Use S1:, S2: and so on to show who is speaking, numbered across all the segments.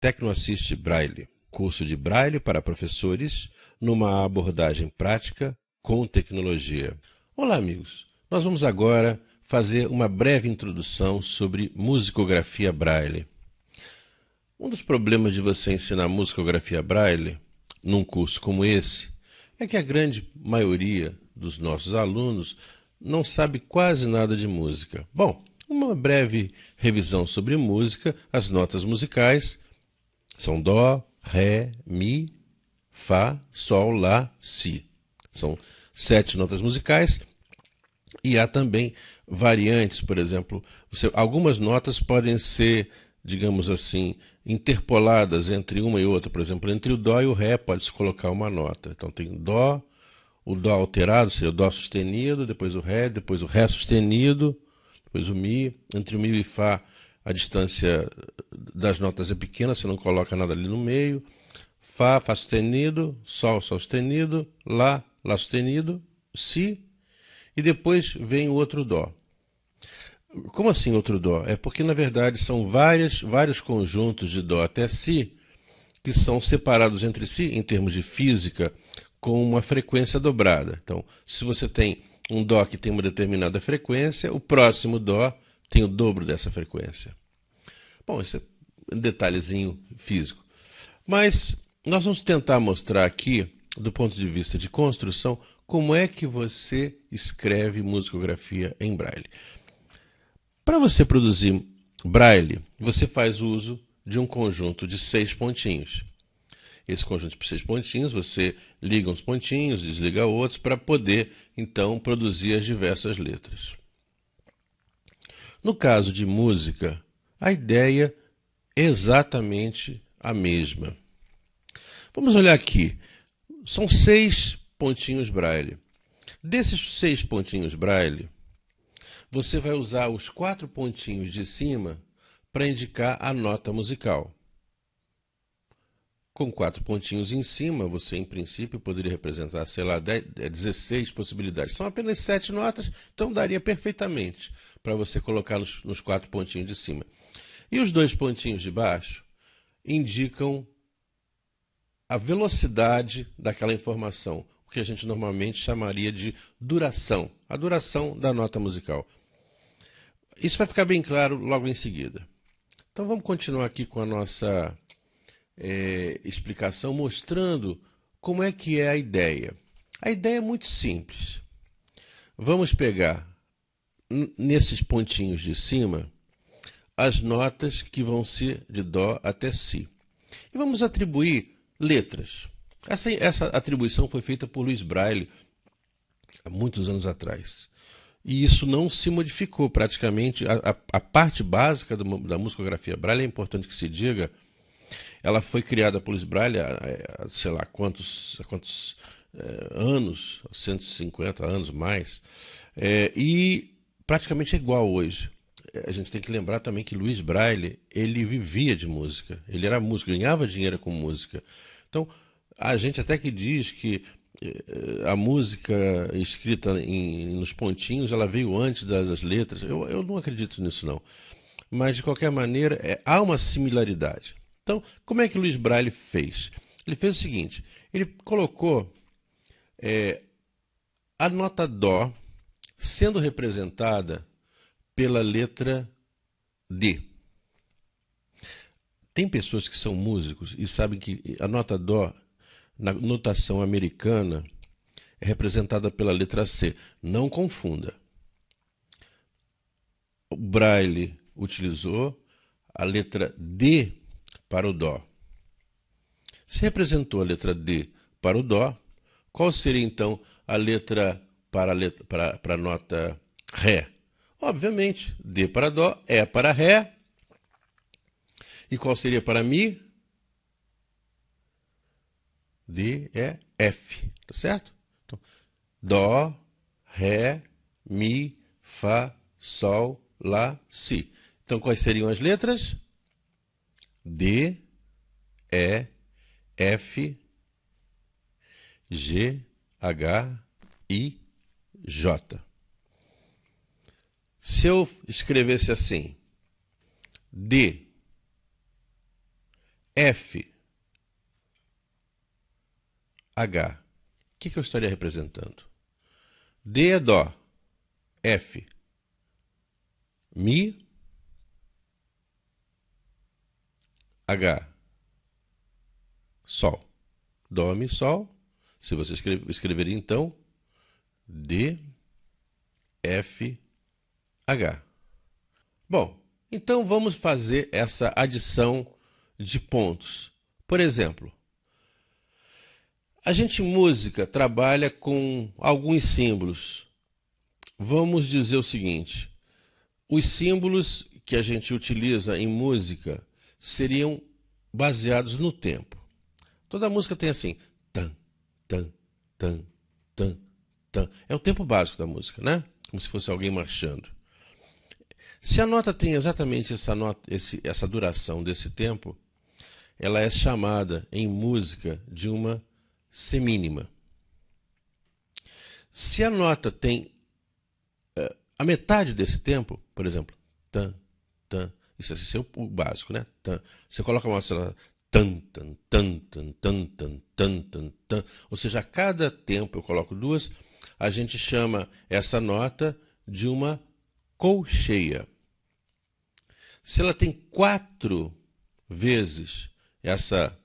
S1: Tecnoassist Braille, curso de Braille para professores numa abordagem prática com tecnologia. Olá, amigos. Nós vamos agora fazer uma breve introdução sobre musicografia Braille. Um dos problemas de você ensinar musicografia Braille num curso como esse é que a grande maioria dos nossos alunos não sabe quase nada de música. Bom, uma breve revisão sobre música, as notas musicais, são Dó, Ré, Mi, Fá, Sol, Lá, Si. São sete notas musicais e há também variantes, por exemplo, você, algumas notas podem ser, digamos assim, interpoladas entre uma e outra, por exemplo, entre o Dó e o Ré pode-se colocar uma nota. Então tem Dó, o Dó alterado, seria o Dó sustenido, depois o Ré, depois o Ré sustenido, depois o Mi, entre o Mi e Fá a distância das notas é pequena, você não coloca nada ali no meio. Fá, Fá sustenido, Sol, Sol sustenido, Lá, Lá sustenido, Si, e depois vem o outro Dó. Como assim outro Dó? É porque, na verdade, são várias, vários conjuntos de Dó até Si, que são separados entre si, em termos de física, com uma frequência dobrada. Então, se você tem um Dó que tem uma determinada frequência, o próximo Dó tem o dobro dessa frequência. Bom, esse é um detalhezinho físico. Mas nós vamos tentar mostrar aqui, do ponto de vista de construção, como é que você escreve musicografia em braille. Para você produzir braille, você faz uso de um conjunto de seis pontinhos. Esse conjunto de seis pontinhos, você liga uns pontinhos, desliga outros, para poder, então, produzir as diversas letras. No caso de música, a ideia é exatamente a mesma. Vamos olhar aqui. São seis pontinhos braille. Desses seis pontinhos braille, você vai usar os quatro pontinhos de cima para indicar a nota musical. Com quatro pontinhos em cima, você em princípio poderia representar, sei lá, 16 possibilidades. São apenas sete notas, então daria perfeitamente para você colocar nos, nos quatro pontinhos de cima. E os dois pontinhos de baixo indicam a velocidade daquela informação, o que a gente normalmente chamaria de duração, a duração da nota musical. Isso vai ficar bem claro logo em seguida. Então vamos continuar aqui com a nossa é, explicação, mostrando como é que é a ideia. A ideia é muito simples. Vamos pegar nesses pontinhos de cima as notas que vão ser de Dó até Si. E vamos atribuir letras. Essa, essa atribuição foi feita por Luiz Braille há muitos anos atrás. E isso não se modificou praticamente. A, a, a parte básica do, da musicografia Braille, é importante que se diga, ela foi criada por Luiz Braille há, sei lá, quantos, quantos é, anos, 150 anos mais, é, e praticamente igual hoje. É, a gente tem que lembrar também que Luiz Braille, ele vivia de música, ele era músico, ganhava dinheiro com música. Então, a gente até que diz que eh, a música escrita em, nos pontinhos, ela veio antes das letras. Eu, eu não acredito nisso, não. Mas, de qualquer maneira, é, há uma similaridade. Então, como é que Luiz Braille fez? Ele fez o seguinte, ele colocou é, a nota dó sendo representada pela letra D. Tem pessoas que são músicos e sabem que a nota Dó, na notação americana, é representada pela letra C. Não confunda. O Braille utilizou a letra D para o Dó. Se representou a letra D para o Dó, qual seria então a letra para a, letra, para, para a nota Ré? Obviamente, D para Dó, E para Ré. E qual seria para Mi? D, E, F. Tá certo? Então, Dó, Ré, Mi, Fá, Sol, Lá, Si. Então, quais seriam as letras? D, E, F, G, H, I, J. Se eu escrevesse assim, D, F, H, o que, que eu estaria representando? D é Dó, F, Mi, H, Sol. Dó, Mi, Sol. Se você escrever, escreveria então D, F, H. Bom, então vamos fazer essa adição de pontos. Por exemplo, a gente em música trabalha com alguns símbolos. Vamos dizer o seguinte: os símbolos que a gente utiliza em música seriam baseados no tempo. Toda música tem assim: tan, tan, tan, tan. É o tempo básico da música, né? Como se fosse alguém marchando. Se a nota tem exatamente essa, nota, esse, essa duração desse tempo, ela é chamada em música de uma semínima. Se a nota tem uh, a metade desse tempo, por exemplo, tan, tan, isso é o básico, né? Tan, você coloca uma nota tan, tan, tan, tan, tan, tan, tan, tan, ou seja, a cada tempo eu coloco duas a gente chama essa nota de uma colcheia. Se ela tem quatro vezes essa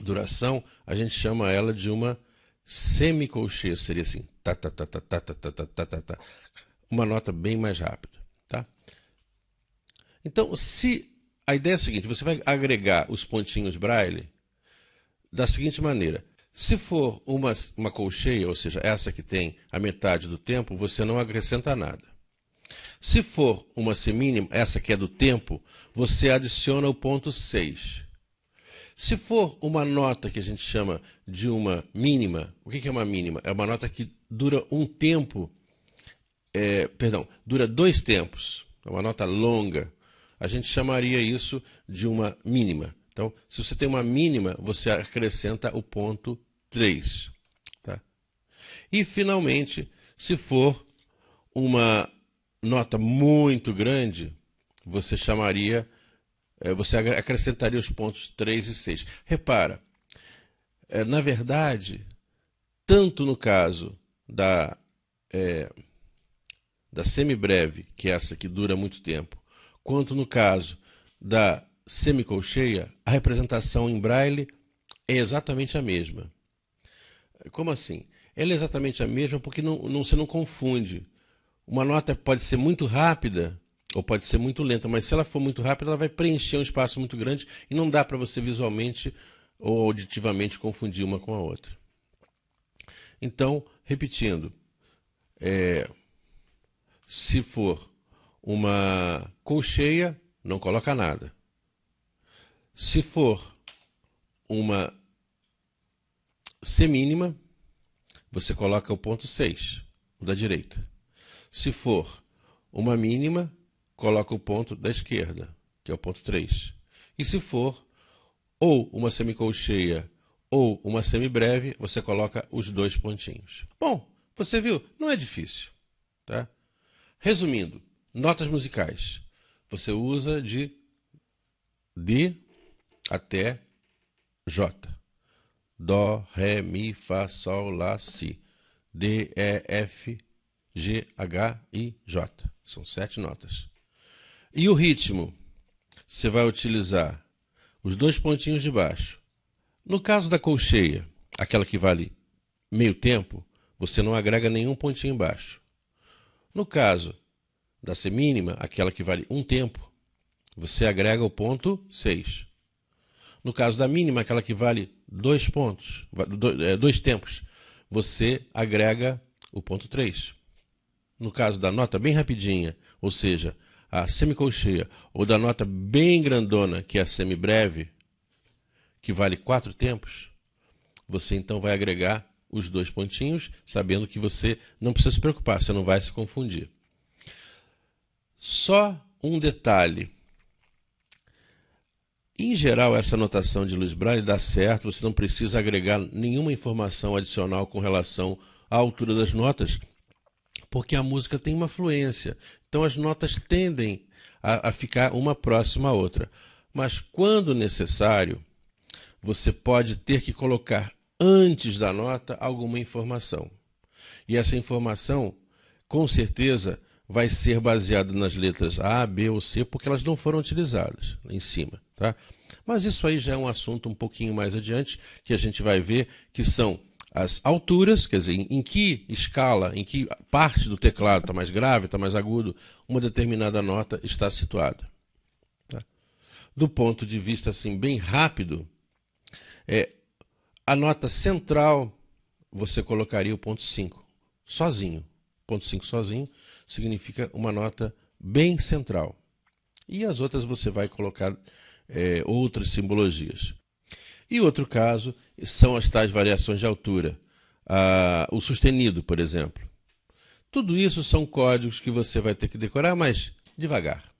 S1: duração, a gente chama ela de uma semicolcheia. Seria assim, ta ta ta ta ta ta ta ta ta ta. Uma nota bem mais rápida, tá? Então, se a ideia é a seguinte, você vai agregar os pontinhos braille da seguinte maneira. Se for uma, uma colcheia, ou seja, essa que tem a metade do tempo, você não acrescenta nada. Se for uma semínima, essa que é do tempo, você adiciona o ponto 6. Se for uma nota que a gente chama de uma mínima, o que é uma mínima? É uma nota que dura um tempo, é, perdão, dura dois tempos, é uma nota longa. A gente chamaria isso de uma mínima. Então, se você tem uma mínima, você acrescenta o ponto 3. Tá? E, finalmente, se for uma nota muito grande, você chamaria, é, você acrescentaria os pontos 3 e 6. Repara, é, na verdade, tanto no caso da, é, da semibreve, que é essa que dura muito tempo, quanto no caso da semicolcheia, a representação em braille é exatamente a mesma. Como assim? Ela é exatamente a mesma porque não, não, você não confunde. Uma nota pode ser muito rápida ou pode ser muito lenta, mas se ela for muito rápida, ela vai preencher um espaço muito grande e não dá para você visualmente ou auditivamente confundir uma com a outra. Então, repetindo, é, se for uma colcheia, não coloca nada. Se for uma semínima, você coloca o ponto 6, o da direita. Se for uma mínima, coloca o ponto da esquerda, que é o ponto 3. E se for ou uma semicolcheia ou uma semibreve, você coloca os dois pontinhos. Bom, você viu, não é difícil. Tá? Resumindo, notas musicais. Você usa de D, até J. Dó, Ré, Mi, Fá, Sol, Lá, Si. D, E, F, G, H, I, J. São sete notas. E o ritmo? Você vai utilizar os dois pontinhos de baixo. No caso da colcheia, aquela que vale meio tempo, você não agrega nenhum pontinho embaixo. No caso da semínima, aquela que vale um tempo, você agrega o ponto 6. No caso da mínima, aquela que vale dois pontos, é, dois tempos, você agrega o ponto 3. No caso da nota bem rapidinha, ou seja, a semicolcheia, ou da nota bem grandona, que é a semibreve, que vale quatro tempos, você então vai agregar os dois pontinhos, sabendo que você não precisa se preocupar, você não vai se confundir. Só um detalhe em geral, essa anotação de Luiz Braille dá certo, você não precisa agregar nenhuma informação adicional com relação à altura das notas, porque a música tem uma fluência. Então as notas tendem a, a ficar uma próxima à outra. Mas quando necessário, você pode ter que colocar antes da nota alguma informação. E essa informação, com certeza, vai ser baseado nas letras A, B ou C, porque elas não foram utilizadas em cima. Tá? Mas isso aí já é um assunto um pouquinho mais adiante, que a gente vai ver que são as alturas, quer dizer, em que escala, em que parte do teclado está mais grave, está mais agudo, uma determinada nota está situada. Tá? Do ponto de vista assim bem rápido, é, a nota central você colocaria o ponto 5 sozinho, ponto 5 sozinho, significa uma nota bem central. E as outras você vai colocar é, outras simbologias. E outro caso são as tais variações de altura. Ah, o sustenido, por exemplo. Tudo isso são códigos que você vai ter que decorar, mas devagar.